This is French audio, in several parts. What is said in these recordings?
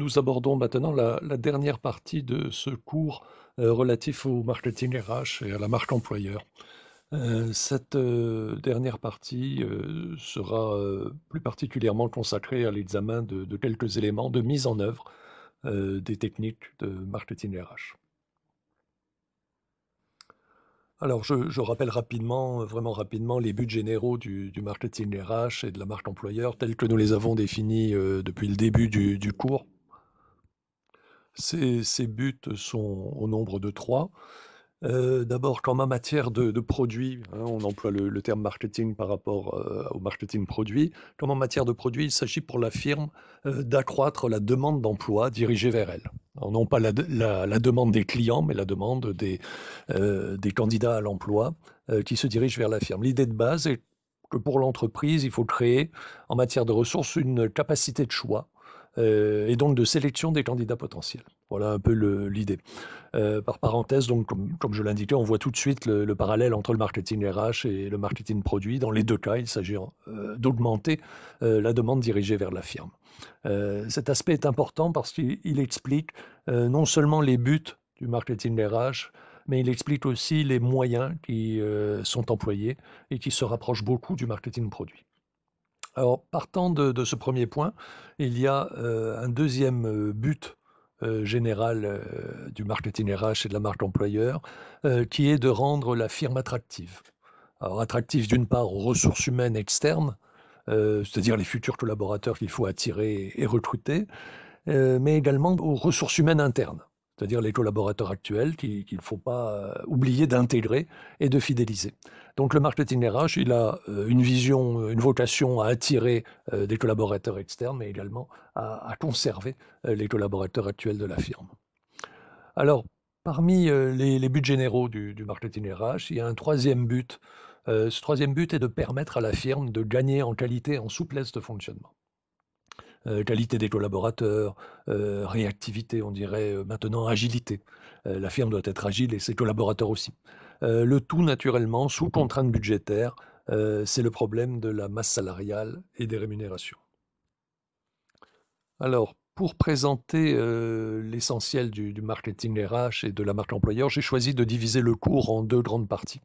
nous abordons maintenant la, dernière partie de ce cours euh, relatif au marketing RH et à la marque employeur. Euh, cette euh, dernière partie sera plus particulièrement consacrée à l'examen de, quelques éléments de mise en œuvre des techniques de marketing RH. Alors, je, rappelle rapidement, vraiment rapidement, les buts généraux du, marketing RH et de la marque employeur tels que nous les avons définis depuis le début du cours. Ces, buts sont au nombre de trois. Euh, d'abord, D'abord, en matière de, de produits, hein, on emploie le, terme marketing par rapport euh, au marketing produit, comme en matière de produits, il s'agit pour la firme euh, d'accroître la demande d'emploi dirigée vers elle. non pas la, demande des clients, mais la demande des candidats à l'emploi qui se dirigent vers la firme. L'idée de base est que pour l'entreprise, il faut créer en matière de ressources une capacité de choix euh, et donc de sélection des candidats potentiels. Voilà un peu l'idée. Euh, par parenthèse, donc, comme, je l'indiquais, on voit tout de suite le, parallèle entre le marketing RH et le marketing produit. Dans les deux cas, il s'agit euh, d'augmenter la demande dirigée vers la firme. cet aspect est important parce qu'il explique non seulement les buts du marketing RH, mais il explique aussi les moyens qui sont employés et qui se rapprochent beaucoup du marketing produit. Alors, partant de, ce premier point, il y a euh, un deuxième euh, but euh, général du marketing RH et de la marque employeur, qui est de rendre la firme attractive. Alors, attractive d'une part aux ressources humaines externes, c'est-à-dire les futurs collaborateurs qu'il faut attirer et recruter, mais également aux ressources humaines internes, c'est-à-dire les collaborateurs actuels qu'il ne faut pas oublier d'intégrer et de fidéliser. Donc le marketing RH, il a euh, une vision, euh, une vocation à attirer euh, des collaborateurs externes, mais également à, conserver les collaborateurs actuels de la firme. Alors, parmi les, buts généraux du, marketing RH, il y a un troisième but. ce troisième but est de permettre à la firme de gagner en qualité en souplesse de fonctionnement. qualité des collaborateurs, réactivité, on dirait maintenant agilité. la firme doit être agile et ses collaborateurs aussi. Euh, le tout naturellement sous contrainte budgétaire. Euh, c'est le problème de la masse salariale et des rémunérations. Alors, pour présenter euh, l'essentiel du, marketing RH et de la marque employeur, j'ai choisi de diviser le cours en deux grandes parties.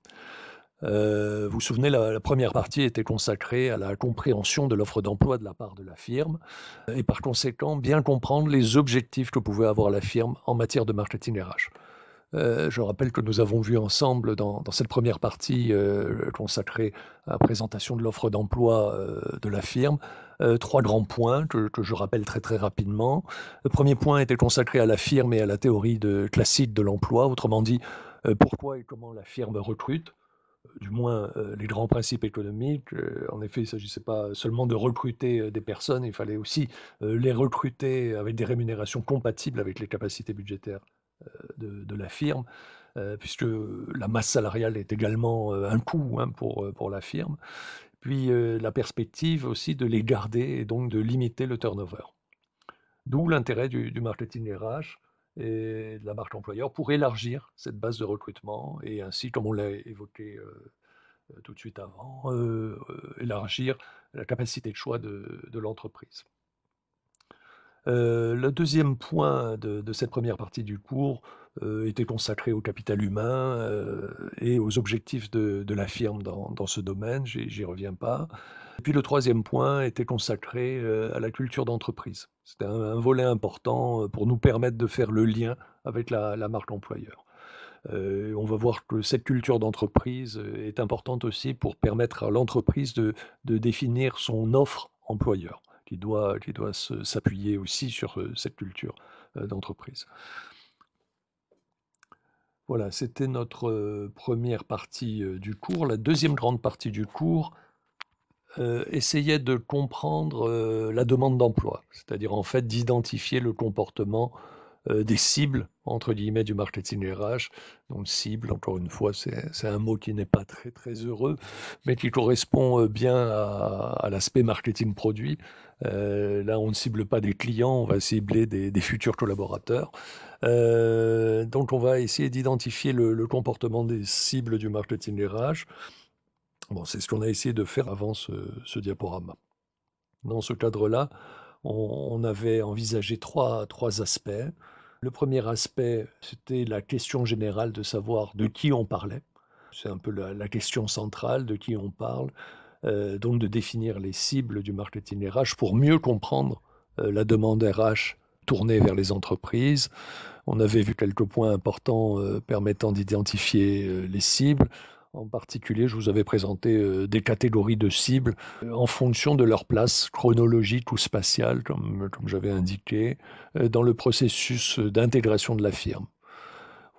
vous vous souvenez, la, première partie était consacrée à la compréhension de l'offre d'emploi de la part de la firme et par conséquent bien comprendre les objectifs que pouvait avoir la firme en matière de marketing RH. Euh, je rappelle que nous avons vu ensemble dans, cette première partie euh, consacrée à la présentation de l'offre d'emploi euh, de la firme, trois grands points que, je rappelle très très rapidement. Le premier point était consacré à la firme et à la théorie de, classique de l'emploi, autrement dit pourquoi et comment la firme recrute, du moins les grands principes économiques. en effet, il ne s'agissait pas seulement de recruter des personnes, il fallait aussi les recruter avec des rémunérations compatibles avec les capacités budgétaires de, la firme, euh, puisque la masse salariale est également euh, un coût hein, euh, pour, la firme, puis la perspective aussi de les garder et donc de limiter le turnover. D'où l'intérêt du, marketing RH et de la marque employeur pour élargir cette base de recrutement et ainsi, comme on l'a évoqué tout de suite avant, élargir la capacité de choix de l'entreprise le deuxième point de, cette première partie du cours était consacré au capital humain et aux objectifs de, la firme dans, ce domaine, j'y reviens pas. puis le troisième point était consacré à la culture d'entreprise. C'était un, volet important pour nous permettre de faire le lien avec la, marque employeur. on va voir que cette culture d'entreprise est importante aussi pour permettre à l'entreprise de, définir son offre employeur qui doit, qui doit s'appuyer aussi sur euh, cette culture euh, d'entreprise. Voilà, c'était notre euh, première partie du cours. La deuxième grande partie du cours essayait de comprendre la demande d'emploi, c'est-à-dire en fait d'identifier le comportement euh, des cibles, entre guillemets, du marketing RH. Donc cible, encore une fois, c'est un mot qui n'est pas très très heureux, mais qui correspond euh, bien à, l'aspect marketing produit. Euh, là, on ne cible pas des clients, on va cibler des, futurs collaborateurs. donc on va essayer d'identifier le, comportement des cibles du marketing RH. Bon, c'est ce qu'on a essayé de faire avant ce, diaporama. Dans ce cadre-là, on, avait envisagé trois, trois aspects. Le premier aspect, c'était la question générale de savoir de qui on parlait. C'est un peu la, question centrale de qui on parle. Euh, donc de définir les cibles du marketing RH pour mieux comprendre euh, la demande RH tournée vers les entreprises. On avait vu quelques points importants euh, permettant d'identifier les cibles. En particulier, je vous avais présenté euh, des catégories de cibles euh, en fonction de leur place chronologique ou spatiale, comme, j'avais indiqué, euh, dans le processus d'intégration de la firme.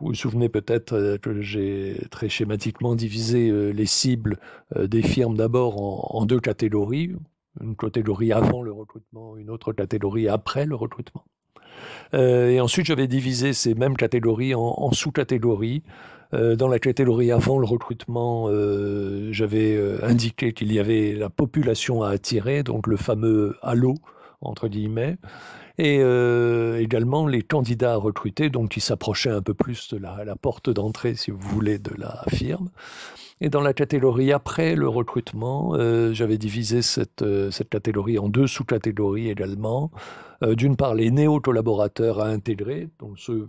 Vous vous souvenez peut-être que j'ai très schématiquement divisé les cibles des firmes d'abord en, deux catégories, une catégorie avant le recrutement, une autre catégorie après le recrutement. et ensuite, j'avais divisé ces mêmes catégories en sous-catégories euh, dans la catégorie avant le recrutement, euh, j'avais euh, indiqué qu'il y avait la population à attirer, donc le fameux halo entre guillemets, et également les candidats à recruter, donc qui s'approchaient un peu plus de la, porte d'entrée, si vous voulez, de la firme. Et dans la catégorie après le recrutement, j'avais divisé cette, cette, catégorie en deux sous-catégories également. D'une part, les néo-collaborateurs à intégrer, donc ceux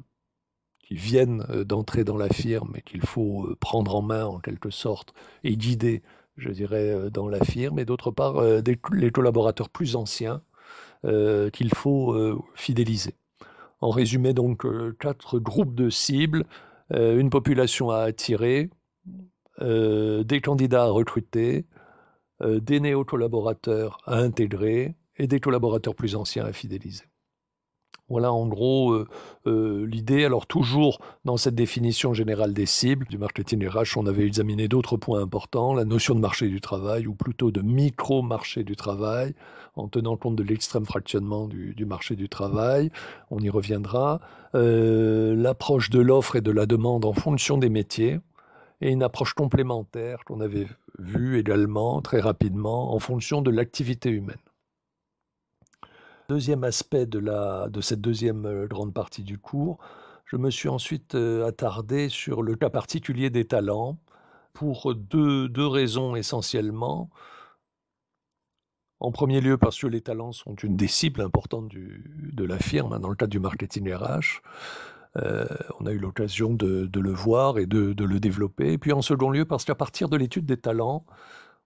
qui viennent euh, d'entrer dans la firme et qu'il faut euh, prendre en main en quelque sorte et guider, je dirais, euh, dans la firme, et d'autre part les collaborateurs plus anciens qu'il faut fidéliser. En résumé, donc, quatre groupes de cibles, une population à attirer, des candidats à recruter, des néo-collaborateurs à intégrer et des collaborateurs plus anciens à fidéliser. Voilà en gros euh, euh, l'idée. Alors toujours dans cette définition générale des cibles du marketing RH, on avait examiné d'autres points importants, la notion de marché du travail, ou plutôt de micro-marché du travail, en tenant compte de l'extrême fractionnement du, marché du travail, on y reviendra, euh, l'approche de l'offre et de la demande en fonction des métiers, et une approche complémentaire qu'on avait vue également très rapidement en fonction de l'activité humaine. Deuxième aspect de, cette deuxième euh, grande partie du cours, je me suis ensuite euh, attardé sur le cas particulier des talents pour deux, raisons essentiellement. En premier lieu, parce que les talents sont une des cibles importantes de la firme hein, dans le cadre du marketing RH. Euh, on a eu l'occasion de, le voir et de, de, le développer. Et puis en second lieu, parce qu'à partir de l'étude des talents,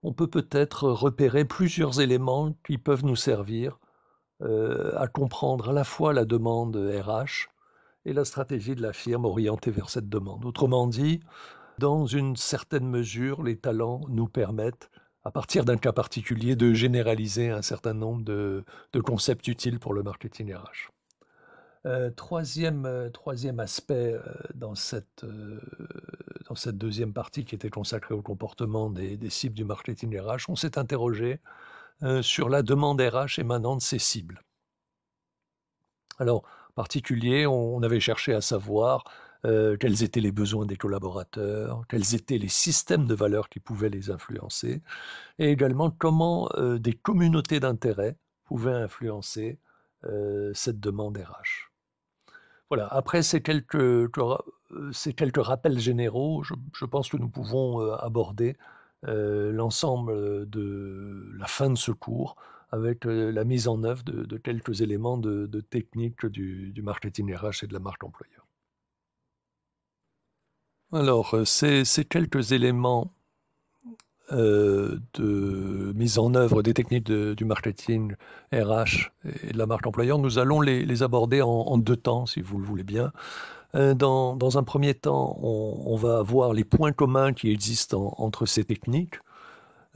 on peut peut-être repérer plusieurs éléments qui peuvent nous servir euh, à comprendre à la fois la demande RH et la stratégie de la firme orientée vers cette demande. Autrement dit, dans une certaine mesure, les talents nous permettent, à partir d'un cas particulier, de généraliser un certain nombre de, concepts utiles pour le marketing RH. Euh, euh, troisième, aspect dans, cette, deuxième partie qui était consacrée au comportement des cibles du marketing RH, on s'est interrogé euh, sur la demande RH émanant de ces cibles. Alors, en particulier, on avait cherché à savoir euh, quels étaient les besoins des collaborateurs, quels étaient les systèmes de valeurs qui pouvaient les influencer, et également comment euh, des communautés d'intérêt pouvaient influencer cette demande RH. Voilà, après ces quelques, rappels généraux, je, pense que nous pouvons aborder euh, l'ensemble de la fin de ce cours avec euh, la mise en œuvre de, quelques éléments de, techniques technique du, marketing RH et de la marque employeur. Alors, euh, ces, quelques éléments de mise en œuvre des techniques du marketing RH et de la marque employeur, nous allons les, aborder en, deux temps, si vous le voulez bien. Euh, dans, un premier temps, on, va voir les points communs qui existent entre ces techniques.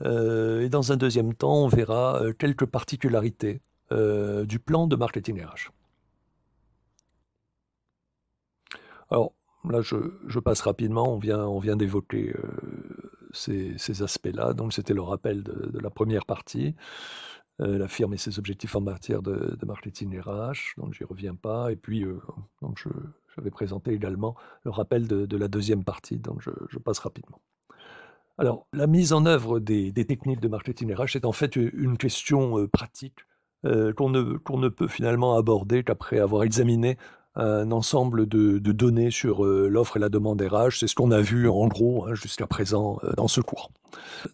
Euh, et dans un deuxième temps, on verra euh, quelques particularités du plan de marketing RH. Alors là, je, passe rapidement, on vient, on vient d'évoquer ces, aspects-là, donc c'était le rappel de, la première partie. la firme et ses objectifs en matière de, de marketing RH, donc j'y reviens pas. Et puis, donc je, j'avais présenté également le rappel de, la deuxième partie, donc je, passe rapidement. Alors, la mise en œuvre des, techniques de marketing RH est en fait une question euh, pratique euh, qu'on ne, peut finalement aborder qu'après avoir examiné un ensemble de, données sur euh, l'offre et la demande RH. C'est ce qu'on a vu en gros hein, jusqu'à présent dans ce cours.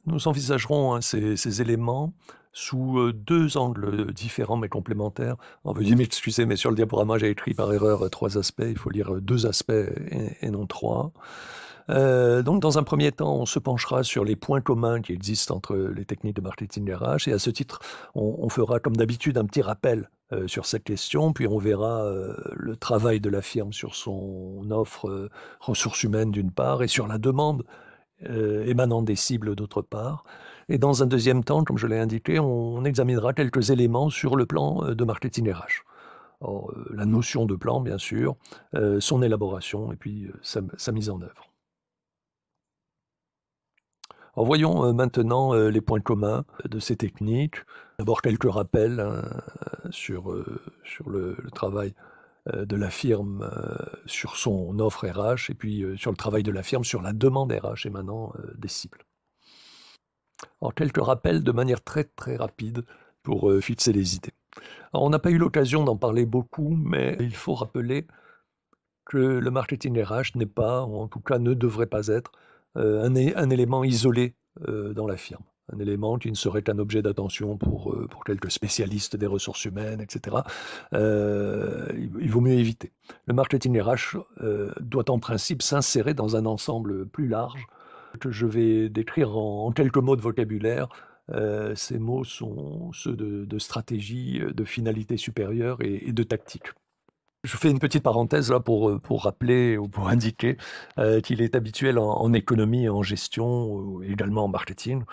Nous envisagerons hein, ces, éléments sous deux angles différents mais complémentaires. On veut dire, excusez, mais sur le diaporama, j'ai écrit par erreur trois aspects. Il faut lire deux aspects et, non trois. donc, dans un premier temps, on se penchera sur les points communs qui existent entre les techniques de marketing RH. Et à ce titre, on, fera, comme d'habitude, un petit rappel sur cette question. Puis, on verra le travail de la firme sur son offre ressources humaines, d'une part, et sur la demande émanant des cibles, d'autre part. Et dans un deuxième temps, comme je l'ai indiqué, on examinera quelques éléments sur le plan euh, de marketing RH. Euh, la notion de plan, bien sûr, euh, son élaboration et puis sa, mise en œuvre. voyons maintenant les points communs de ces techniques. D'abord quelques rappels hein, sur, sur le, le, travail de la firme sur son offre RH et puis sur le travail de la firme sur la demande RH et maintenant des cibles. Alors, quelques rappels de manière très très rapide pour euh, fixer les idées. on n'a pas eu l'occasion d'en parler beaucoup, mais il faut rappeler que le marketing RH n'est pas, ou en tout cas ne devrait pas être, euh, un, élément isolé euh, dans la firme. Un élément qui ne serait qu'un objet d'attention pour, quelques spécialistes des ressources humaines, etc. Il, il, vaut mieux éviter. Le marketing RH doit en principe s'insérer dans un ensemble plus large que je vais décrire en, quelques mots de vocabulaire. Euh, ces mots sont ceux de, stratégie, euh, de finalité supérieure et, de tactique. Je fais une petite parenthèse là pour, euh, pour rappeler ou pour indiquer qu'il est habituel en, économie en gestion, également en marketing,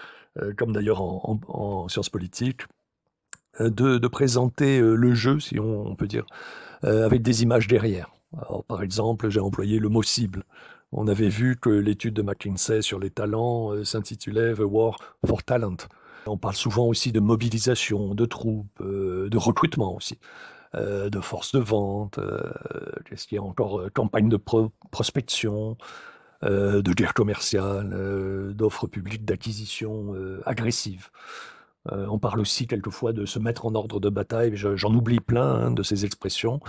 comme d'ailleurs en, sciences politiques, de, de, présenter le jeu, si on, peut dire, avec des images derrière. par exemple, j'ai employé le mot cible on avait vu que l'étude de McKinsey sur les talents euh, s'intitulait The War for Talent. On parle souvent aussi de mobilisation, de troupes, euh, de recrutement aussi, euh, de force de vente, qu'est-ce qu'il y a encore, campagne de prospection, de guerre commerciale, d'offres publiques d'acquisition agressive. Euh, on parle aussi quelquefois de se mettre en ordre de bataille, j'en oublie plein hein, de ces expressions,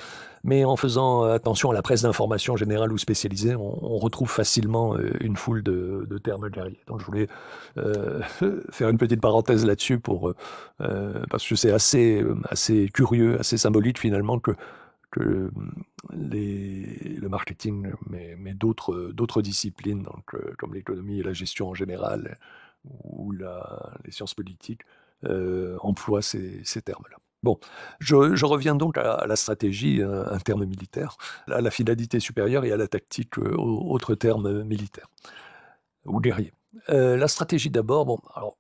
mais en faisant euh, attention à la presse d'information générale ou spécialisée, on, retrouve facilement euh, une foule de, de, termes guerriers. Donc je voulais faire une petite parenthèse là-dessus parce que c'est assez curieux, assez symbolique finalement que le marketing, mais, d'autres disciplines, comme l'économie et la gestion en général, ou les sciences politiques, euh, emploie ces, termes-là. Bon, je, reviens donc à, la stratégie, un, euh, terme militaire, à la fidélité supérieure et à la tactique, euh, autre terme militaire ou guerrier. la stratégie d'abord, bon, alors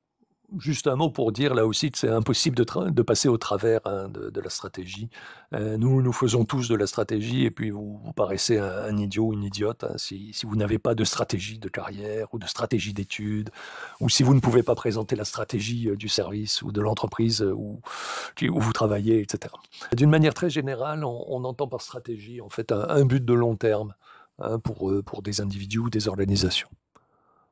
juste un mot pour dire là aussi que c'est impossible de, passer au travers hein, de, la stratégie. Euh, nous, nous faisons tous de la stratégie et puis vous, paraissez un, idiot idiot, une idiote hein, si, vous n'avez pas de stratégie de carrière ou de stratégie d'études ou si vous ne pouvez pas présenter la stratégie euh, du service ou de l'entreprise euh, où, vous travaillez, etc. D'une manière très générale, on, entend par stratégie en fait un, but de long terme hein, pour, pour des individus ou des organisations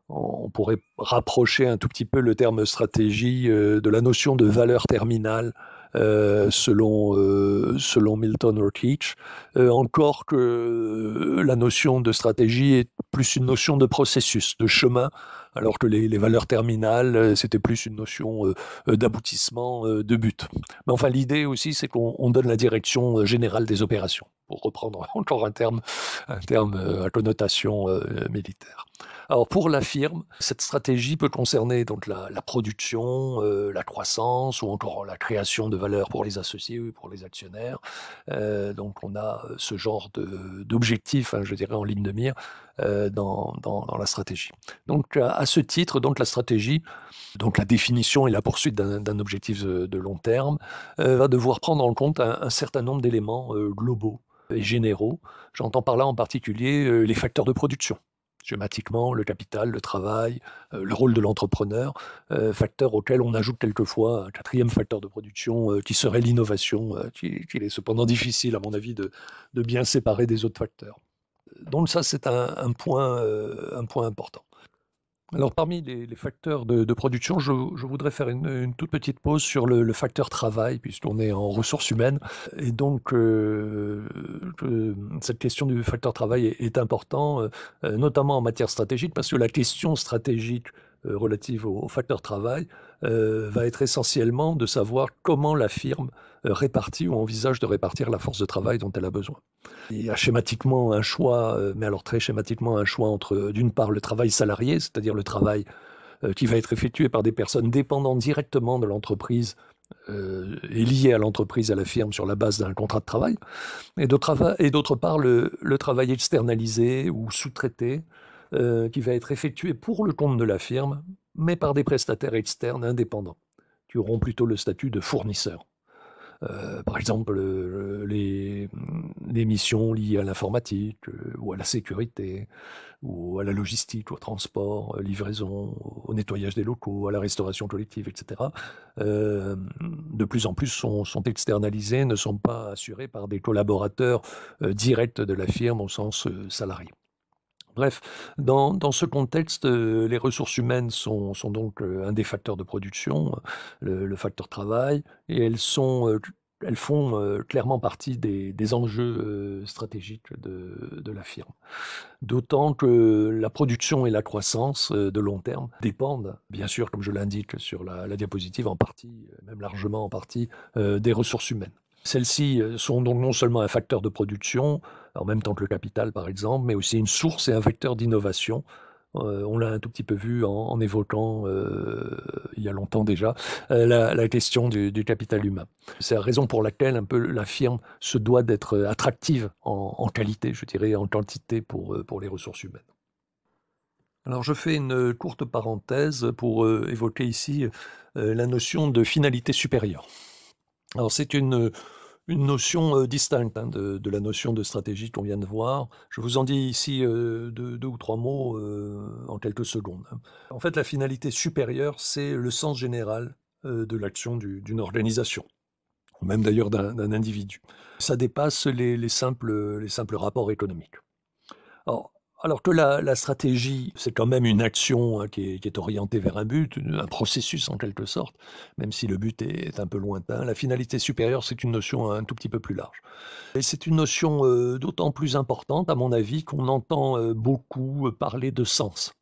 on pourrait rapprocher un tout petit peu le terme stratégie euh, de la notion de valeur terminale euh, selon, euh, selon Milton Rockich, euh, encore que la notion de stratégie est plus une notion de processus, de chemin, alors que les, valeurs terminales, c'était plus une notion d'aboutissement, de but. Mais enfin, l'idée aussi, c'est qu'on donne la direction générale des opérations, pour reprendre encore un terme, un terme à connotation militaire. Alors pour la firme, cette stratégie peut concerner donc la, production, la croissance ou encore la création de valeur pour les associés, ou pour les actionnaires. Euh, donc on a euh, ce genre d'objectifs, hein, je dirais, en ligne de mire euh, dans, dans, la stratégie. Donc à ce titre, donc la stratégie, donc la définition et la poursuite d'un objectif de long terme, va devoir prendre en compte un, un certain nombre d'éléments globaux et généraux. J'entends par là en particulier les facteurs de production schématiquement le capital, le travail, euh, le rôle de l'entrepreneur, euh, facteur auquel on ajoute quelquefois un quatrième facteur de production euh, qui serait l'innovation, qu'il qui est cependant difficile à mon avis de, bien séparer des autres facteurs. Donc ça c'est un, point, un point important. Alors parmi les, facteurs de, production, je, voudrais faire une, toute petite pause sur le, facteur travail, puisqu'on est en ressources humaines. Et donc euh, cette question du facteur travail est, importante, euh, notamment en matière stratégique, parce que la question stratégique euh, relative au facteur travail va être essentiellement de savoir comment la firme euh, répartit ou envisage de répartir la force de travail dont elle a besoin. Il y a schématiquement un choix, euh, mais alors très schématiquement un choix entre euh, d'une part le travail salarié, c'est-à-dire le travail qui va être effectué par des personnes dépendantes directement de l'entreprise et liées à l'entreprise, à la firme, sur la base d'un contrat de travail, et d'autre part le, travail externalisé ou sous-traité, qui va être effectué pour le compte de la firme, mais par des prestataires externes indépendants, qui auront plutôt le statut de fournisseur. Euh, par exemple euh, les, missions liées à l'informatique euh, ou à la sécurité ou à la logistique, au transport, livraison, au nettoyage des locaux, à la restauration collective, etc., de plus en plus sont, externalisées, ne sont pas assurées par des collaborateurs directs de la firme au sens salarié. Bref, dans, ce contexte, euh, les ressources humaines sont, donc euh, un des facteurs de production, le, facteur travail, et elles sont euh, elles font clairement partie des, enjeux stratégiques de, la firme. D'autant que la production et la croissance de long terme dépendent, bien sûr, comme je l'indique sur la diapositive, en partie, même largement en partie, des ressources humaines. Celles-ci euh, sont donc non seulement un facteur de production, en même temps que le capital par exemple, mais aussi une source et un vecteur d'innovation. Euh, on l'a un tout petit peu vu en, évoquant, euh, il y a longtemps déjà, la, question du, capital humain. C'est la raison pour laquelle un peu la firme se doit d'être attractive en, qualité, je dirais, en quantité pour les ressources humaines. Alors je fais une courte parenthèse pour évoquer ici la notion de finalité supérieure. Alors c'est une, euh, une notion euh, distincte hein, de, la notion de stratégie qu'on vient de voir. Je vous en dis ici euh, deux, ou trois mots en quelques secondes. Hein. En fait, la finalité supérieure, c'est le sens général de l'action d'une organisation ou même d'ailleurs d'un individu. Ça dépasse les, simples, les simples rapports économiques. Alors, alors que la, stratégie, c'est quand même une action hein, qui, est, orientée vers un but, un processus en quelque sorte, même si le but est, un peu lointain. La finalité supérieure, c'est une notion un tout petit peu plus large. Et c'est une notion euh, d'autant plus importante, à mon avis, qu'on entend euh, beaucoup euh, parler de sens.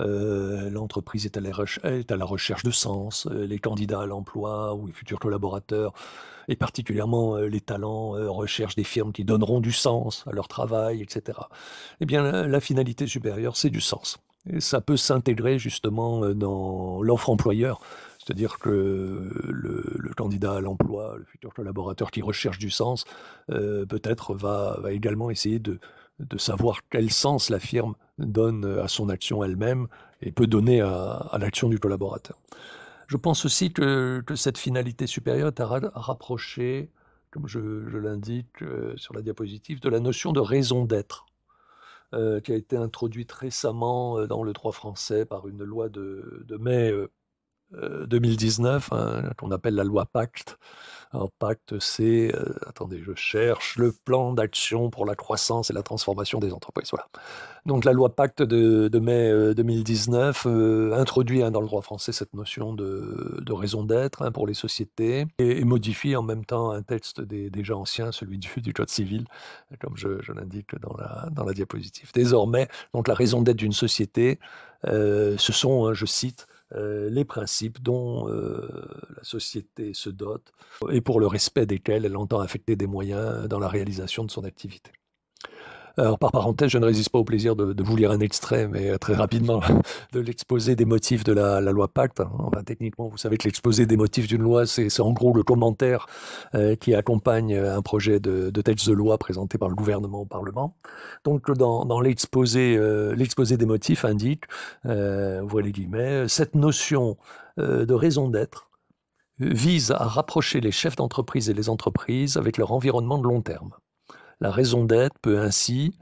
Euh, l'entreprise est, à la recherche de sens, euh, les candidats à l'emploi ou les futurs collaborateurs, et particulièrement euh, les talents, recherchent des firmes qui donneront du sens à leur travail, etc. Eh bien, la, finalité supérieure, c'est du sens. Et ça peut s'intégrer justement dans l'offre employeur. C'est-à-dire que le, candidat à l'emploi, le futur collaborateur qui recherche du sens, peut-être va également essayer de, de savoir quel sens la firme donne à son action elle-même et peut donner à, l'action du collaborateur. Je pense aussi que, cette finalité supérieure est à, rapprocher, comme je, l'indique euh, sur la diapositive, de la notion de raison d'être, euh, qui a été introduite récemment euh, dans le droit français par une loi de mai 2019, euh, hein, qu'on appelle la loi Pacte. Alors pacte, c'est, euh, attendez, je cherche, le plan d'action pour la croissance et la transformation des entreprises. Voilà. Donc la loi Pacte de, mai 2019 euh, introduit hein, dans le droit français cette notion de, raison d'être hein, pour les sociétés et, modifie en même temps un texte déjà ancien, celui du, Code civil, comme je, l'indique dans la, dans la diapositive. Désormais, donc la raison d'être d'une société, ce sont, je cite, euh, les principes dont euh, la société se dote et pour le respect desquels elle entend affecter des moyens dans la réalisation de son activité. Alors, euh, par parenthèse, je ne résiste pas au plaisir de, vous lire un extrait, mais euh, très rapidement, de l'exposé des motifs de la, loi Pacte. techniquement, vous savez que l'exposé des motifs d'une loi, c'est en gros le commentaire euh, qui accompagne un projet de, texte de loi présenté par le gouvernement au Parlement. Donc, dans, l'exposé des motifs indique, voilà vous les guillemets, cette notion de raison d'être vise à rapprocher les chefs d'entreprise et les entreprises avec leur environnement de long terme. La raison d'être peut ainsi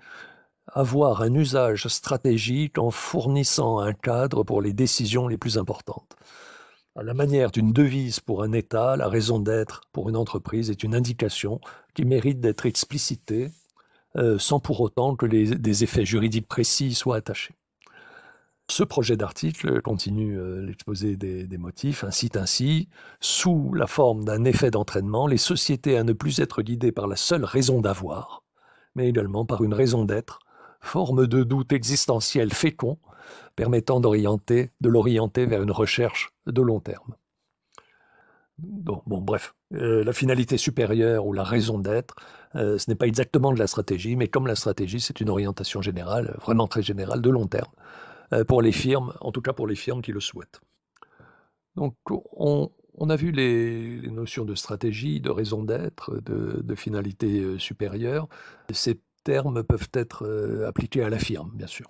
avoir un usage stratégique en fournissant un cadre pour les décisions les plus importantes. À la manière d'une devise pour un État, la raison d'être pour une entreprise est une indication qui mérite d'être explicitée euh, sans pour autant que des effets juridiques précis soient attachés. Ce projet d'article continue euh, l'exposé des, motifs, incite ainsi, sous la forme d'un effet d'entraînement, les sociétés à ne plus être guidées par la seule raison d'avoir, mais également par une raison d'être, forme de doute existentiel fécond, permettant d'orienter, de l'orienter vers une recherche de long terme. bon, bref, euh, la finalité supérieure ou la raison d'être, euh, ce n'est pas exactement de la stratégie, mais comme la stratégie, c'est une orientation générale, vraiment très générale, de long terme. Euh, pour les firmes, en tout cas pour les firmes qui le souhaitent. Donc on, a vu les, notions de stratégie, de raison d'être, de, finalité euh, supérieure. Ces termes peuvent être euh, appliqués à la firme, bien sûr.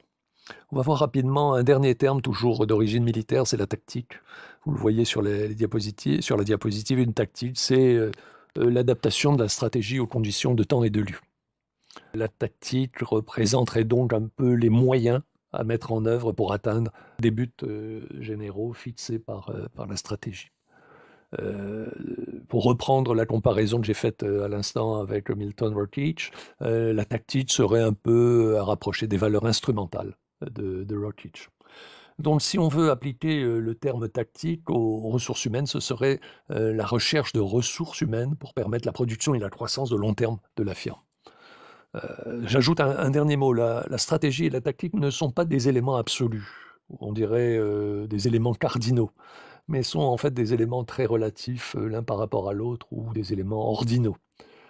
On va voir rapidement un dernier terme, toujours d'origine militaire, c'est la tactique. Vous le voyez sur, les, diapositives, sur la diapositive, une tactique, c'est l'adaptation de la stratégie aux conditions de temps et de lieu. La tactique représenterait donc un peu les moyens à mettre en œuvre pour atteindre des buts euh, généraux fixés par, euh, par la stratégie. Euh, pour reprendre la comparaison que j'ai faite à l'instant avec Milton Rockich, la tactique serait un peu à rapprocher des valeurs instrumentales de, de Donc si on veut appliquer le terme tactique aux ressources humaines, ce serait la recherche de ressources humaines pour permettre la production et la croissance de long terme de la firme. Euh, j'ajoute un, dernier mot, la, stratégie et la tactique ne sont pas des éléments absolus, on dirait euh, des éléments cardinaux mais sont en fait des éléments très relatifs euh, l'un par rapport à l'autre ou des éléments ordinaux.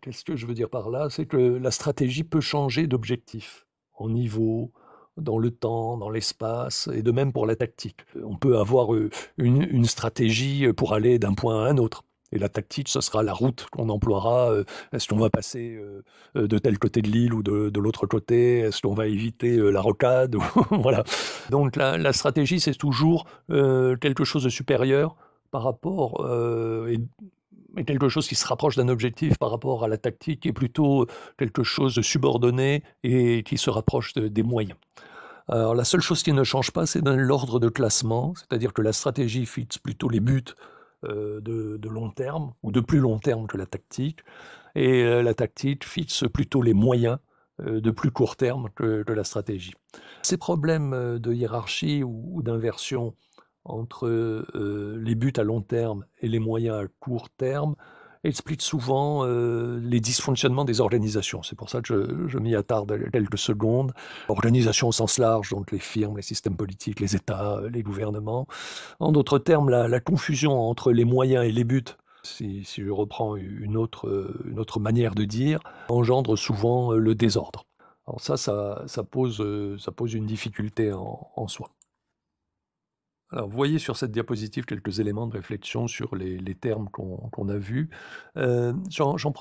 Qu'est-ce que je veux dire par là C'est que la stratégie peut changer d'objectif en niveau, dans le temps, dans l'espace, et de même pour la tactique. On peut avoir une stratégie pour aller d'un point à un autre. Et la tactique, ce sera la route qu'on emploiera. Euh, est-ce qu'on va passer euh, euh, de tel côté de l'île ou de, l'autre côté Est-ce qu'on va éviter la rocade Voilà. Donc la, stratégie, c'est toujours quelque chose de supérieur par rapport et, quelque chose qui se rapproche d'un objectif par rapport à la tactique et plutôt quelque chose de subordonné et qui se rapproche des moyens. Alors la seule chose qui ne change pas, c'est dans l'ordre de classement, c'est-à-dire que la stratégie fixe plutôt les buts euh, de, long terme, ou de plus long terme que la tactique. Et euh, la tactique fixe plutôt les moyens euh, de plus court terme que, la stratégie. Ces problèmes de hiérarchie ou, d'inversion entre les buts à long terme et les moyens à court terme explique souvent euh, les dysfonctionnements des organisations. C'est pour ça que je, m'y attarde quelques secondes. Organisation au sens large, donc les firmes, les systèmes politiques, les États, euh, les gouvernements. En d'autres termes, la, confusion entre les moyens et les buts si, je reprends une autre, manière de dire, engendre souvent euh, le désordre. Alors ça, ça, pose, une difficulté en soi vous voyez sur cette diapositive quelques éléments de réflexion sur les, termes qu'on a vus. Euh, j'en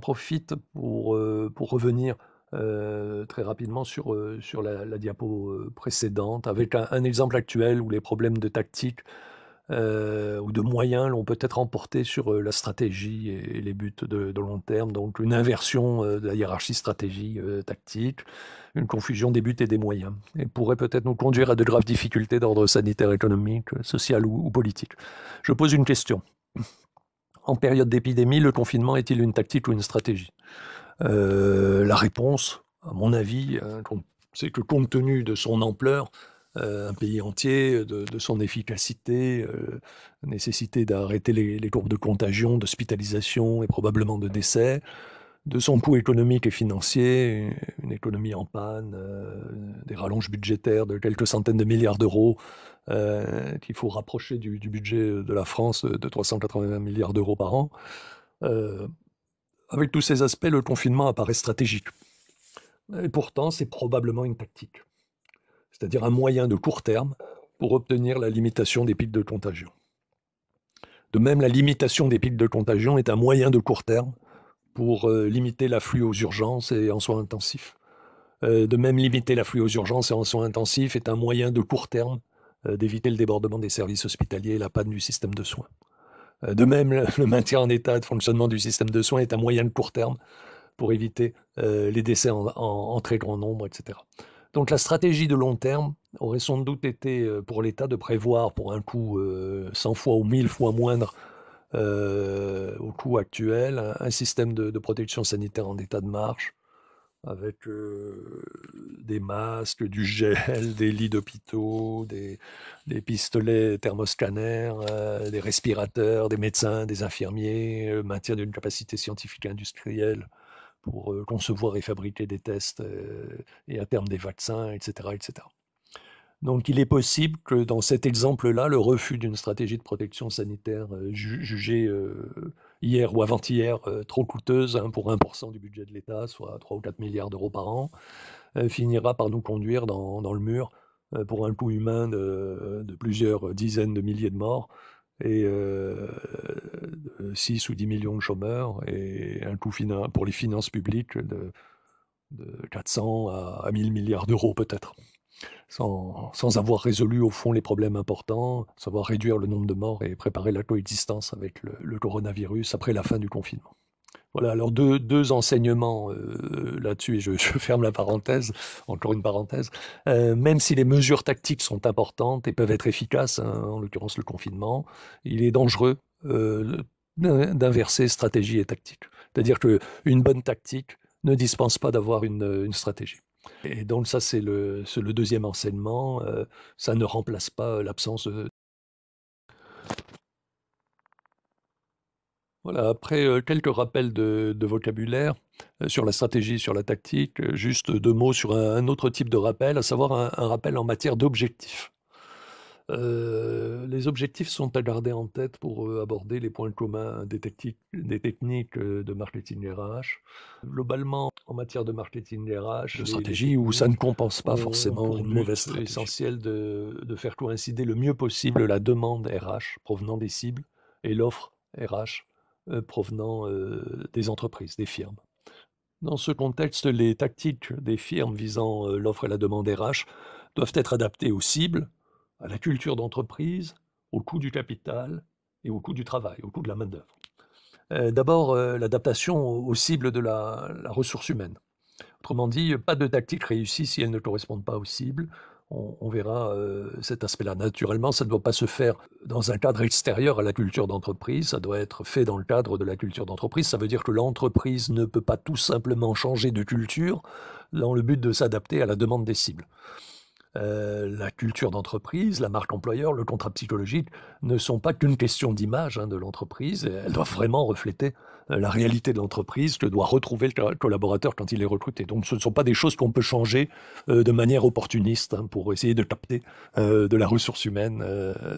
profite pour, euh, revenir euh, très rapidement sur, la, diapo précédente avec un exemple actuel où les problèmes de tactique euh, ou de moyens l'ont peut-être emporté sur euh, la stratégie et, les buts de, long terme. Donc une inversion euh, de la hiérarchie stratégie tactique, une confusion des buts et des moyens, et pourrait peut-être nous conduire à de graves difficultés d'ordre sanitaire, économique, social ou, politique. Je pose une question. En période d'épidémie, le confinement est-il une tactique ou une stratégie La réponse, à mon avis, c'est que compte tenu de son ampleur, euh, un pays entier, euh, de, son efficacité, euh, nécessité d'arrêter les, courbes de contagion, d'hospitalisation et probablement de décès, de son coût économique et financier, une, économie en panne, des rallonges budgétaires de quelques centaines de milliards d'euros qu'il faut rapprocher du, du, budget de la France de 380 milliards d'euros par an. avec tous ces aspects, le confinement apparaît stratégique. Et pourtant, c'est probablement une tactique c'est-à-dire un moyen de court terme pour obtenir la limitation des pics de contagion. De même, la limitation des pics de contagion est un moyen de court terme pour euh, limiter l'afflux aux urgences et en soins intensifs. Euh, de même, limiter l'afflux aux urgences et en soins intensifs est un moyen de court terme euh, d'éviter le débordement des services hospitaliers et la panne du système de soins. de même, le maintien en état de fonctionnement du système de soins est un moyen de court terme pour éviter les décès en, en très grand nombre, etc. Donc la stratégie de long terme aurait sans doute été euh, pour l'État de prévoir pour un coût 100 euh, fois ou 1000 fois moindre euh, au coût actuel un, système de, protection sanitaire en état de marche avec des masques, du gel, des lits d'hôpitaux, des, pistolets thermoscanners, des respirateurs, des médecins, des infirmiers, maintien d'une capacité scientifique et industrielle pour concevoir et fabriquer des tests et à terme des vaccins, etc., etc. Donc il est possible que dans cet exemple-là, le refus d'une stratégie de protection sanitaire jugée hier ou avant-hier trop coûteuse hein, pour 1% du budget de l'État, soit 3 ou 4 milliards d'euros par an, finira par nous conduire dans, le mur pour un coût humain de, plusieurs dizaines de milliers de morts et 6 euh, euh, ou 10 millions de chômeurs et un coût pour les finances publiques de, de 400 à, à, 1000 milliards d'euros peut-être, sans, avoir résolu au fond les problèmes importants, savoir réduire le nombre de morts et préparer la coexistence avec le coronavirus après la fin du confinement. Voilà, alors deux, deux enseignements euh, là-dessus, et je, ferme la parenthèse, encore une parenthèse. Euh, même si les mesures tactiques sont importantes et peuvent être efficaces, hein, en l'occurrence le confinement, il est dangereux euh, d'inverser stratégie et tactique. C'est-à-dire qu'une bonne tactique ne dispense pas d'avoir une, stratégie. Et donc ça, c'est le, deuxième enseignement. ça ne remplace pas l'absence de, Voilà, après euh, quelques rappels de, vocabulaire euh, sur la stratégie, sur la tactique, euh, juste deux mots sur un, autre type de rappel, à savoir un, rappel en matière d'objectifs. les objectifs sont à garder en tête pour aborder les points communs des, des techniques de marketing RH. Globalement, en matière de marketing RH, de stratégie où ça ne compense pas forcément une mauvaise stratégie. essentiel de, de faire coïncider le mieux possible la demande RH provenant des cibles et l'offre RH euh, provenant euh, des entreprises, des firmes. Dans ce contexte, les tactiques des firmes visant euh, l'offre et la demande RH doivent être adaptées aux cibles, à la culture d'entreprise, au coût du capital et au coût du travail, au coût de la main-d'œuvre. D'abord, l'adaptation aux cibles de la, la ressource humaine. Autrement dit, pas de tactique réussie si elle ne correspond pas aux cibles, on, verra euh, cet aspect-là. Naturellement, ça ne doit pas se faire dans un cadre extérieur à la culture d'entreprise, ça doit être fait dans le cadre de la culture d'entreprise. Ça veut dire que l'entreprise ne peut pas tout simplement changer de culture dans le but de s'adapter à la demande des cibles. Euh, la culture d'entreprise, la marque employeur, le contrat psychologique ne sont pas qu'une question d'image hein, de l'entreprise. Elles doivent vraiment refléter euh, la réalité de l'entreprise que doit retrouver le collaborateur quand il est recruté. Donc ce ne sont pas des choses qu'on peut changer euh, de manière opportuniste hein, pour essayer de capter de la ressource humaine.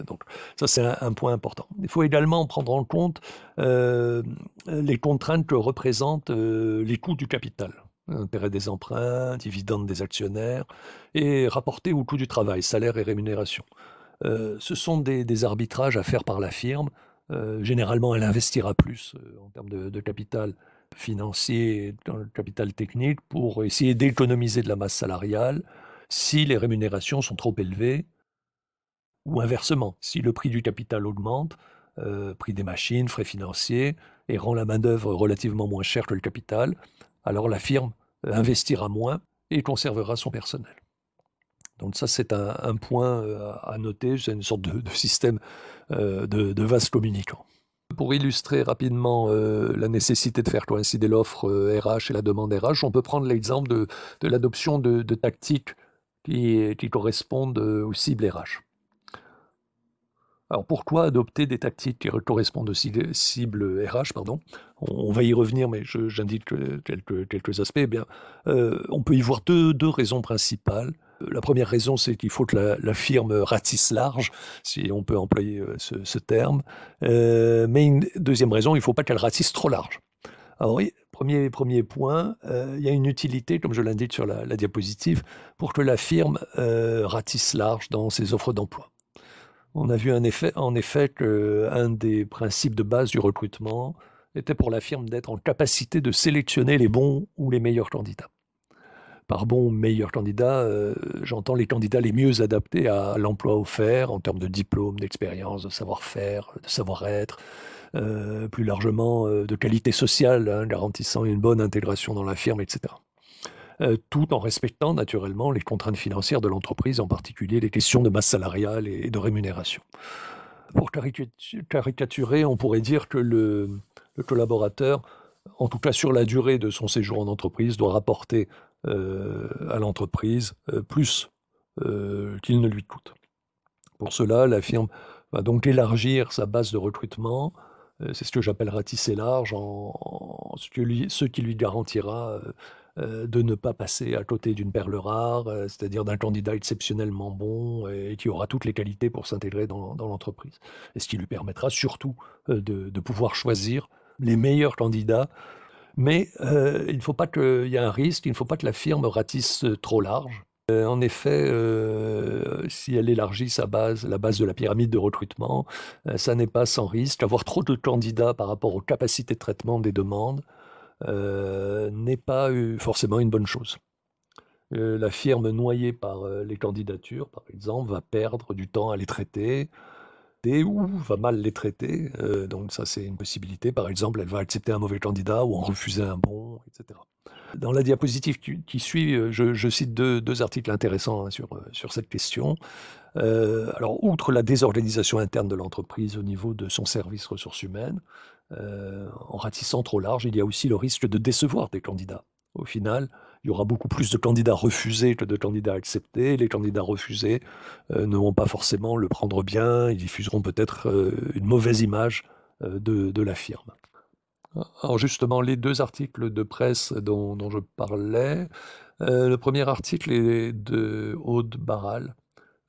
donc ça c'est un, point important. Il faut également prendre en compte les contraintes que représentent les coûts du capital. Intérêt des emprunts, dividendes des actionnaires, et rapporté au coût du travail, salaire et rémunération. Euh, ce sont des, arbitrages à faire par la firme. Euh, généralement, elle investira plus euh, en termes de, capital financier dans le capital technique pour essayer d'économiser de la masse salariale si les rémunérations sont trop élevées ou inversement, si le prix du capital augmente, prix des machines, frais financiers, et rend la main-d'œuvre relativement moins chère que le capital, alors la firme investira moins et conservera son personnel. Donc ça, c'est un, point euh, à noter, c'est une sorte de, système euh, de, vase communicant. Pour illustrer rapidement euh, la nécessité de faire coïncider l'offre RH et la demande RH, on peut prendre l'exemple de, l'adoption de, tactiques qui, qui correspondent aux cibles RH. Alors pourquoi adopter des tactiques qui correspondent aux cibles RH pardon on, va y revenir, mais j'indique quelques, aspects. Eh bien, euh, on peut y voir deux, raisons principales. La première raison, c'est qu'il faut que la, firme ratisse large, si on peut employer euh, ce, terme. Euh, mais une deuxième raison, il ne faut pas qu'elle ratisse trop large. Alors oui, premier, point, il y a une utilité, comme je l'indique sur la, diapositive, pour que la firme ratisse large dans ses offres d'emploi on a vu en effet qu'un des principes de base du recrutement était pour la firme d'être en capacité de sélectionner les bons ou les meilleurs candidats. Par bons meilleurs candidats, euh, j'entends les candidats les mieux adaptés à l'emploi offert en termes de diplôme, d'expérience, de savoir-faire, de savoir-être, euh, plus largement euh, de qualité sociale, hein, garantissant une bonne intégration dans la firme, etc. Euh, tout en respectant naturellement les contraintes financières de l'entreprise, en particulier les questions de masse salariale et de rémunération. Pour caricaturer, on pourrait dire que le, collaborateur, en tout cas sur la durée de son séjour en entreprise, doit rapporter euh, à l'entreprise euh, plus qu'il ne lui coûte. Pour cela, la firme va donc élargir sa base de recrutement, c'est ce que j'appellerai tisser large, en, ce, qui lui garantira euh, de ne pas passer à côté d'une perle rare, euh, c'est-à-dire d'un candidat exceptionnellement bon euh, et qui aura toutes les qualités pour s'intégrer dans, l'entreprise. Et ce qui lui permettra surtout de, pouvoir choisir les meilleurs candidats. Mais il ne faut pas qu'il y ait un risque, il ne faut pas que la firme ratisse trop large. en effet, si elle élargit sa base, la base de la pyramide de recrutement, ça n'est pas sans risque. d'avoir trop de candidats par rapport aux capacités de traitement des demandes, euh, n'est pas euh, forcément une bonne chose. Euh, la firme noyée par les candidatures, par exemple, va perdre du temps à les traiter ou va mal les traiter. donc ça, c'est une possibilité. Par exemple, elle va accepter un mauvais candidat ou en refuser un bon, etc. Dans la diapositive qui, suit, je, cite deux, articles intéressants hein, sur, cette question. alors, outre la désorganisation interne de l'entreprise au niveau de son service ressources humaines, euh, en ratissant trop large, il y a aussi le risque de décevoir des candidats. Au final, il y aura beaucoup plus de candidats refusés que de candidats acceptés. Les candidats refusés euh, ne vont pas forcément le prendre bien, ils diffuseront peut-être euh, une mauvaise image de, la firme. Alors justement, les deux articles de presse dont, dont je parlais, le premier article est de Aude Barral,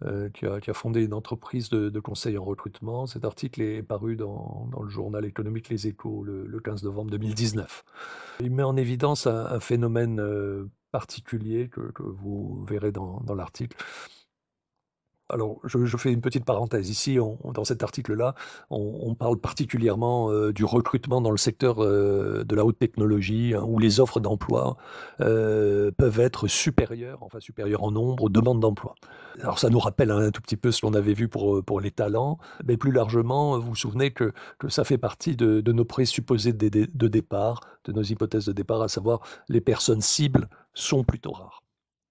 euh, qui, a, fondé une entreprise de, conseil en recrutement. Cet article est paru dans, le journal économique Les Échos le, 15 novembre 2019. Il met en évidence un, phénomène euh, particulier que, vous verrez dans l'article, alors, je, fais une petite parenthèse ici. dans cet article-là, on, parle particulièrement euh, du recrutement dans le secteur euh, de la haute technologie, hein, où les offres d'emploi euh, peuvent être supérieures, enfin supérieures en nombre, aux demandes d'emploi. Alors, ça nous rappelle hein, un tout petit peu ce qu'on avait vu pour, les talents, mais plus largement, vous vous souvenez que, ça fait partie de, nos présupposés de départ, de nos hypothèses de départ, à savoir les personnes cibles sont plutôt rares.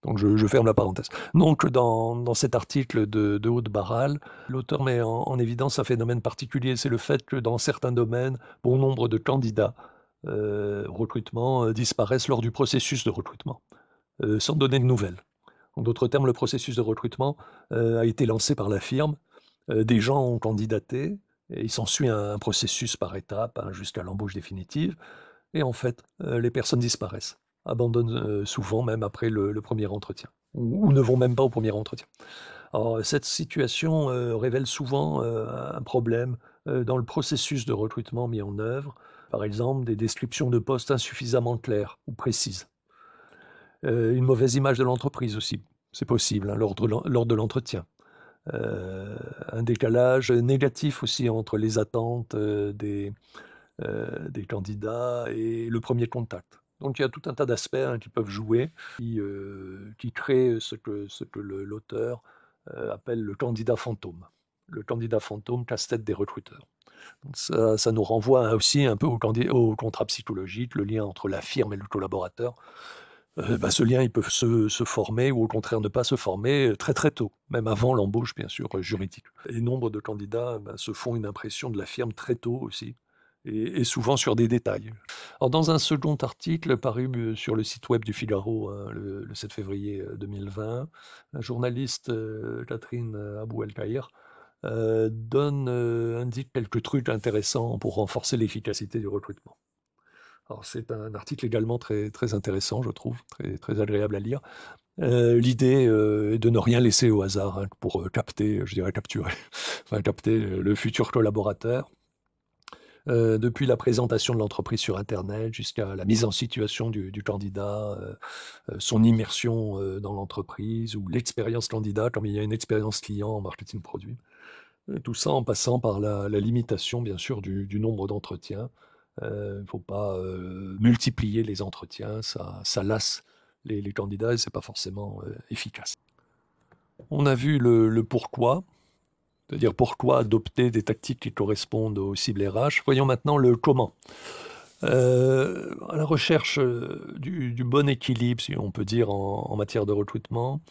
Donc je, ferme la parenthèse. Donc dans, dans cet article de, Haute Barral, l'auteur met en, évidence un phénomène particulier, c'est le fait que dans certains domaines, bon nombre de candidats euh, recrutement euh, disparaissent lors du processus de recrutement, euh, sans donner de nouvelles. En d'autres termes, le processus de recrutement a été lancé par la firme, des gens ont candidaté, et il s'ensuit un, processus par étapes hein, jusqu'à l'embauche définitive, et en fait, les personnes disparaissent abandonnent euh, souvent même après le, premier entretien, ou, ne vont même pas au premier entretien. cette situation euh, révèle souvent euh, un problème dans le processus de recrutement mis en œuvre, par exemple des descriptions de postes insuffisamment claires ou précises. une mauvaise image de l'entreprise aussi, c'est possible, hein, lors de l'entretien. un décalage négatif aussi entre les attentes des, des candidats et le premier contact. Donc il y a tout un tas d'aspects hein, qui peuvent jouer, qui, euh, créent ce que, l'auteur euh, appelle le candidat fantôme, le candidat fantôme casse-tête des recruteurs. ça, nous renvoie aussi un peu au, contrat psychologique, le lien entre la firme et le collaborateur. Euh, bah, ce lien, il peut se, former ou au contraire ne pas se former très très tôt, même avant l'embauche, bien sûr, juridique. Et nombre de candidats bah, se font une impression de la firme très tôt aussi, et, souvent sur des détails. Alors, dans un second article paru euh, sur le site web du Figaro euh, le, 7 février 2020, euh, la journaliste Catherine Abou El Kaïr donne, indique quelques trucs intéressants pour renforcer l'efficacité du recrutement. c'est un article également très, très intéressant, je trouve, très, très agréable à lire. L'idée est de ne rien laisser au hasard hein, pour capter, je dirais capturer, enfin capter le futur collaborateur. Euh, depuis la présentation de l'entreprise sur Internet jusqu'à la mise en situation du, candidat, euh, euh, son immersion dans l'entreprise ou l'expérience candidat, comme il y a une expérience client en marketing produit. tout ça en passant par la, limitation, bien sûr, du, nombre d'entretiens. Il ne faut pas multiplier les entretiens, ça, lasse les, candidats et ce n'est pas forcément efficace. On a vu le, le pourquoi, c'est-à-dire pourquoi adopter des tactiques qui correspondent aux cibles RH. Voyons maintenant le comment. Euh, à la recherche euh, du, bon équilibre, si on peut dire, en, matière de recrutement,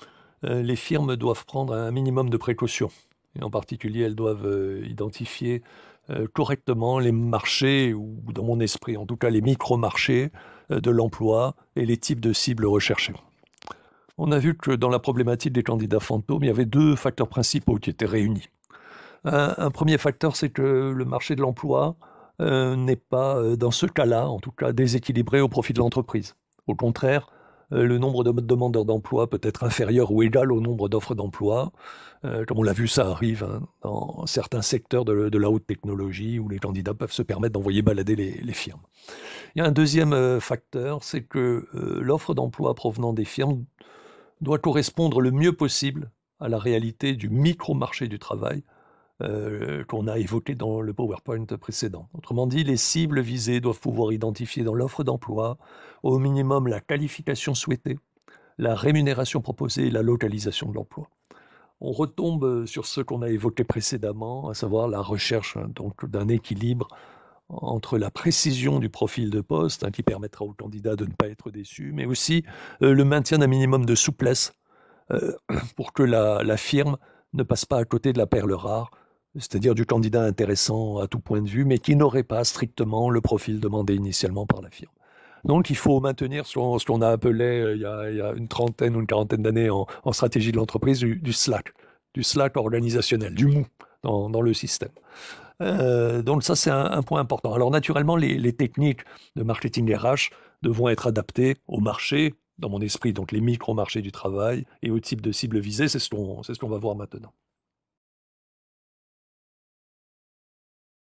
euh, les firmes doivent prendre un minimum de précautions. Et en particulier, elles doivent identifier correctement les marchés, ou dans mon esprit en tout cas les micro-marchés de l'emploi et les types de cibles recherchées. On a vu que dans la problématique des candidats fantômes, il y avait deux facteurs principaux qui étaient réunis. Un, premier facteur, c'est que le marché de l'emploi euh, n'est pas, euh, dans ce cas-là, en tout cas, déséquilibré au profit de l'entreprise. Au contraire, euh, le nombre de demandeurs d'emploi peut être inférieur ou égal au nombre d'offres d'emploi. comme on l'a vu, ça arrive hein, dans certains secteurs de, la haute technologie où les candidats peuvent se permettre d'envoyer balader les, firmes. Il y a un deuxième facteur, c'est que l'offre d'emploi provenant des firmes doit correspondre le mieux possible à la réalité du micro-marché du travail, euh, qu'on a évoqué dans le PowerPoint précédent. Autrement dit, les cibles visées doivent pouvoir identifier dans l'offre d'emploi au minimum la qualification souhaitée, la rémunération proposée et la localisation de l'emploi. On retombe sur ce qu'on a évoqué précédemment, à savoir la recherche hein, d'un équilibre entre la précision du profil de poste hein, qui permettra au candidat de ne pas être déçu, mais aussi euh, le maintien d'un minimum de souplesse euh, pour que la firme ne passe pas à côté de la perle rare c'est-à-dire du candidat intéressant à tout point de vue, mais qui n'aurait pas strictement le profil demandé initialement par la firme. Donc il faut maintenir ce qu'on a appelé euh, il y a, une trentaine ou une quarantaine d'années en, stratégie de l'entreprise du, slack, du slack organisationnel, du mou dans, le système. Euh, donc ça c'est un, point important. Alors naturellement les, techniques de marketing RH devront être adaptées au marché, dans mon esprit, donc les micro-marchés du travail et au type de cible visée, c'est ce qu'on ce va voir maintenant.